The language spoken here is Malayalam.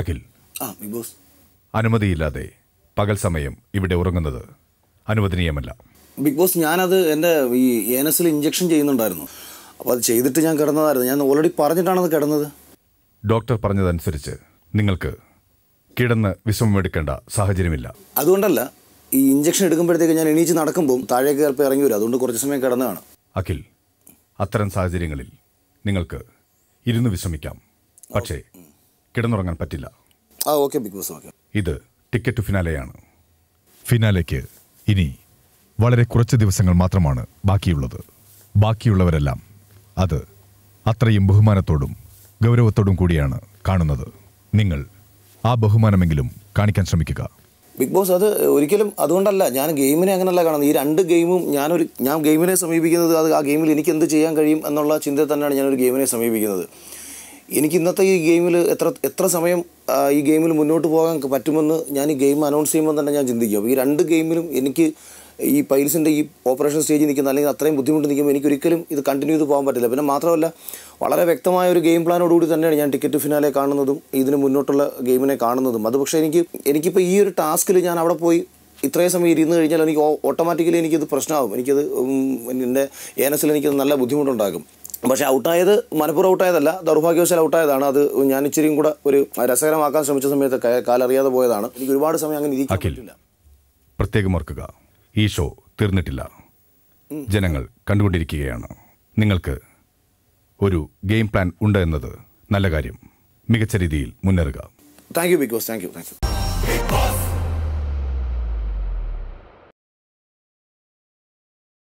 അഖിൽ അനുമതിയില്ലാതെ പകൽ സമയം ഇവിടെ ഉറങ്ങുന്നത് അനുവദനീയമല്ല ബിഗ് ബോസ് ഞാനത് എൻ്റെ ഈ ഏനസിൽ ഇഞ്ചക്ഷൻ ചെയ്യുന്നുണ്ടായിരുന്നു അപ്പോൾ അത് ചെയ്തിട്ട് ഞാൻ കിടന്നതായിരുന്നു ഞാൻ ഓൾറെഡി പറഞ്ഞിട്ടാണത് കിടന്നത് ഡോക്ടർ പറഞ്ഞതനുസരിച്ച് നിങ്ങൾക്ക് കിടന്ന് വിശ്രമമെടുക്കേണ്ട സാഹചര്യമില്ല അതുകൊണ്ടല്ല ഈ ഇഞ്ചക്ഷൻ എടുക്കുമ്പോഴത്തേക്ക് ഞാൻ എണീച്ച് നടക്കുമ്പോൾ താഴേക്ക് ചിലപ്പോൾ ഇറങ്ങി വരും അതുകൊണ്ട് കുറച്ച് സമയം കിടന്നതാണ് അഖിൽ അത്തരം സാഹചര്യങ്ങളിൽ നിങ്ങൾക്ക് ഇരുന്ന് വിശ്രമിക്കാം പക്ഷേ കിടന്നുറങ്ങാൻ പറ്റില്ല ആ ബിഗ് ബോസ് ഇത് ടിക്കറ്റ് ഫിനാലെയാണ് ഫിനാലയ്ക്ക് ഇനി വളരെ കുറച്ച് ദിവസങ്ങൾ മാത്രമാണ് ബാക്കിയുള്ളത് ബാക്കിയുള്ളവരെല്ലാം അത് അത്രയും ബഹുമാനത്തോടും ഗൗരവത്തോടും കൂടിയാണ് കാണുന്നത് നിങ്ങൾ ആ ബഹുമാനമെങ്കിലും കാണിക്കാൻ ശ്രമിക്കുക ബിഗ് ബോസ് അത് ഒരിക്കലും അതുകൊണ്ടല്ല ഞാൻ ഗെയിമിനെ അങ്ങനെയല്ല കാണുന്നത് ഈ രണ്ട് ഗെയിമും ഞാനൊരു ഞാൻ ഗെയിമിനെ സമീപിക്കുന്നത് അത് ആ ഗെയിമിൽ എനിക്ക് എന്ത് ചെയ്യാൻ കഴിയും എന്നുള്ള ചിന്ത തന്നെയാണ് ഞാനൊരു ഗെയിമിനെ സമീപിക്കുന്നത് എനിക്ക് ഇന്നത്തെ ഈ ഗെയിമിൽ എത്ര എത്ര സമയം ഈ ഗെയിമിൽ മുന്നോട്ട് പോകാൻ പറ്റുമെന്ന് ഞാൻ ഈ ഗെയിം അനൗൺസ് ചെയ്യുമ്പോൾ തന്നെ ഞാൻ ചിന്തിക്കും അപ്പോൾ ഈ രണ്ട് ഗെയിമിലും എനിക്ക് ഈ പൈൽസിൻ്റെ ഈ ഓപ്പറേഷൻ സ്റ്റേജിൽ നിൽക്കുന്ന അല്ലെങ്കിൽ അത്രയും ബുദ്ധിമുട്ട് നിൽക്കുമ്പോൾ എനിക്ക് ഒരിക്കലും ഇത് കണ്ടിന്യൂ ചെയ്ത് പോകാൻ പറ്റില്ല പിന്നെ മാത്രമല്ല വളരെ വ്യക്തമായ ഒരു ഗെയിം പ്ലാനോടുകൂടി തന്നെയാണ് ഞാൻ ടിക്കറ്റ് ഫിനാലെ കാണുന്നതും ഇതിന് മുന്നോട്ടുള്ള ഗെയിമിനെ കാണുന്നതും അത് പക്ഷേ എനിക്ക് എനിക്കിപ്പോൾ ഈ ഒരു ടാസ്കിൽ ഞാൻ അവിടെ പോയി ഇത്രയും സമയം ഇരുന്ന് കഴിഞ്ഞാൽ എനിക്ക് ഓട്ടോമാറ്റിക്കലി എനിക്കത് പ്രശ്നമാകും എനിക്കത് എൻ്റെ ഏനസിൽ എനിക്കത് നല്ല ബുദ്ധിമുട്ടുണ്ടാകും പക്ഷേ ഔട്ടായത് മലപ്പുറം ഔട്ടായതല്ല ദൗർഭാഗ്യവശാൽ ഔട്ടായതാണ് അത് ഞാൻ ഇച്ചിരിയും കൂടെ ഒരു രസകരമാക്കാൻ ശ്രമിച്ച സമയത്ത് കാലറിയാതെ പോയതാണ് എനിക്ക് ഒരുപാട് സമയം അങ്ങനെ ഇരിക്കാൻ പറ്റില്ല പ്രത്യേകം ഓർക്കുക ഈ ഷോ തീർന്നിട്ടില്ല ജനങ്ങൾ കണ്ടുകൊണ്ടിരിക്കുകയാണ് നിങ്ങൾക്ക് ഒരു ഗെയിം പ്ലാൻ ഉണ്ട് എന്നത് നല്ല കാര്യം മികച്ച രീതിയിൽ മുന്നേറുക thank you Bigg Boss thank you thank U